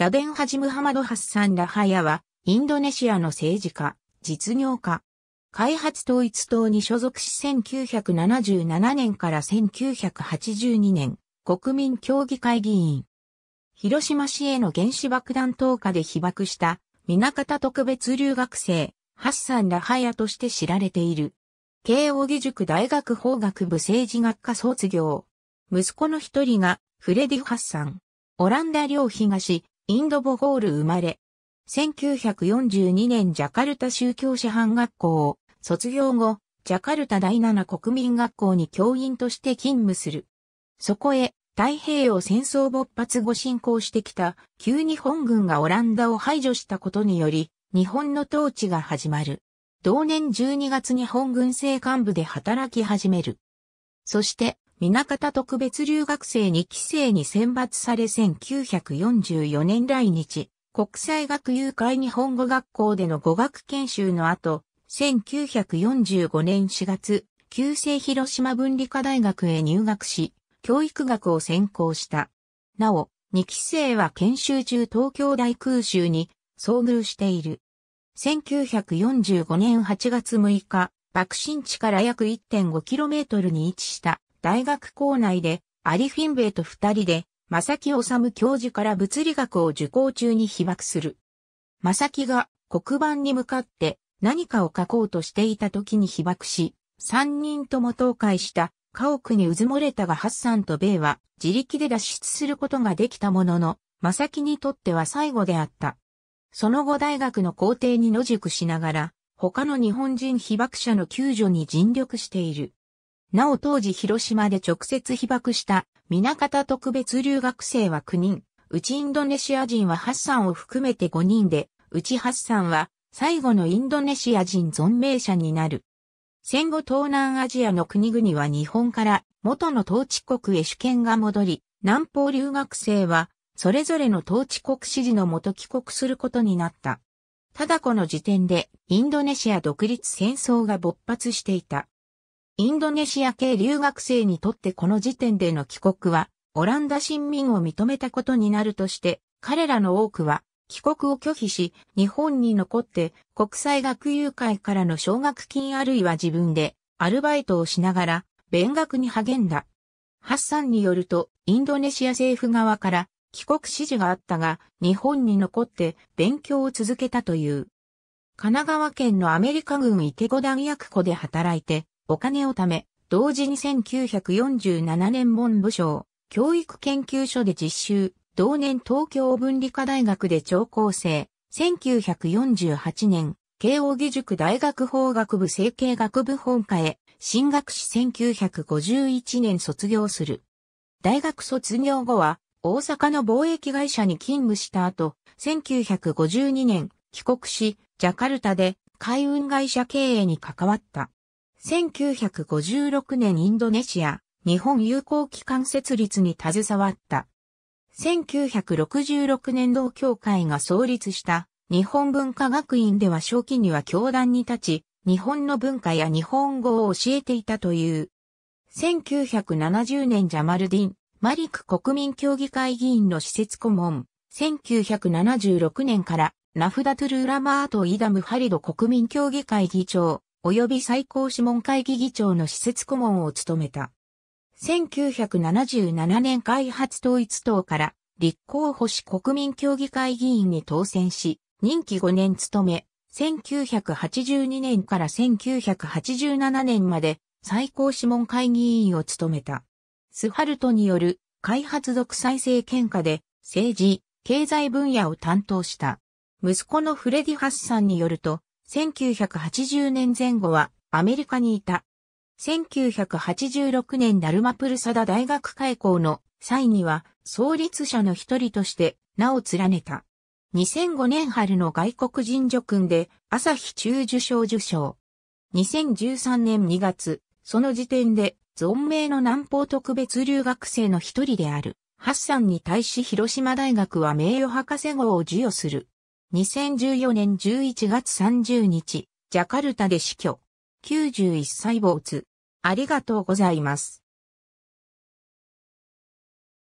ラデン・ハジムハマド・ハッサン・ラハヤは、インドネシアの政治家、実業家。開発統一党に所属し1977年から1982年、国民協議会議員。広島市への原子爆弾投下で被爆した、水方特別留学生、ハッサン・ラハヤとして知られている。慶応義塾大学法学部政治学科卒業。息子の一人が、フレディ・ハッサン。オランダ領東、インドボゴール生まれ。1942年ジャカルタ宗教師範学校を卒業後、ジャカルタ第7国民学校に教員として勤務する。そこへ、太平洋戦争勃発後進行してきた旧日本軍がオランダを排除したことにより、日本の統治が始まる。同年12月に本軍政幹部で働き始める。そして、港方特別留学生2期生に選抜され1944年来日、国際学友会日本語学校での語学研修の後、1945年4月、旧制広島文理科大学へ入学し、教育学を専攻した。なお、2期生は研修中東京大空襲に遭遇している。1945年8月6日、爆心地から約 1.5km に位置した大学校内で、アリフィンベイと二人で、正木治教授から物理学を受講中に被爆する。正木が黒板に向かって何かを書こうとしていた時に被爆し、三人とも倒壊した家屋にうずもれたがハッサンとベイは自力で脱出することができたものの、正木にとっては最後であった。その後大学の校庭に野宿しながら、他の日本人被爆者の救助に尽力している。なお当時広島で直接被爆した南方特別留学生は9人、うちインドネシア人はハッサンを含めて5人で、うちハッサンは最後のインドネシア人存命者になる。戦後東南アジアの国々は日本から元の統治国へ主権が戻り、南方留学生はそれぞれの統治国指示のもと帰国することになった。ただこの時点でインドネシア独立戦争が勃発していた。インドネシア系留学生にとってこの時点での帰国は、オランダ新民を認めたことになるとして、彼らの多くは、帰国を拒否し、日本に残って国際学友会からの奨学金あるいは自分でアルバイトをしながら、勉学に励んだ。ハッサンによると、インドネシア政府側から帰国指示があったが、日本に残って勉強を続けたという。神奈川県のアメリカ軍池子弾薬庫で働いて、お金をため、同時に1947年文部省、教育研究所で実習、同年東京文理科大学で聴講生、1948年、慶応義塾大学法学部政経学部本科へ、進学し1951年卒業する。大学卒業後は、大阪の貿易会社に勤務した後、1952年、帰国し、ジャカルタで海運会社経営に関わった。1956年インドネシア、日本友好機関設立に携わった。1966年同協会が創立した日本文化学院では初期には教団に立ち、日本の文化や日本語を教えていたという。1970年ジャマルディン、マリク国民協議会議員の施設顧問。1976年からナフダトゥルーラマート・イダムハリド国民協議会議長。及び最高諮問会議議長の施設顧問を務めた。1977年開発統一党から立候補し国民協議会議員に当選し、任期5年務め、1982年から1987年まで最高諮問会議員を務めた。スハルトによる開発独裁政権下で政治、経済分野を担当した。息子のフレディ・ハッサンによると、1980年前後はアメリカにいた。1986年ダルマプルサダ大学開校の際には創立者の一人として名を連ねた。2005年春の外国人助訓で朝日中受賞受賞。2013年2月、その時点で存命の南方特別留学生の一人である。ハッサンに対し広島大学は名誉博士号を授与する。2014年11月30日、ジャカルタで死去。91歳没。ありがとうございます。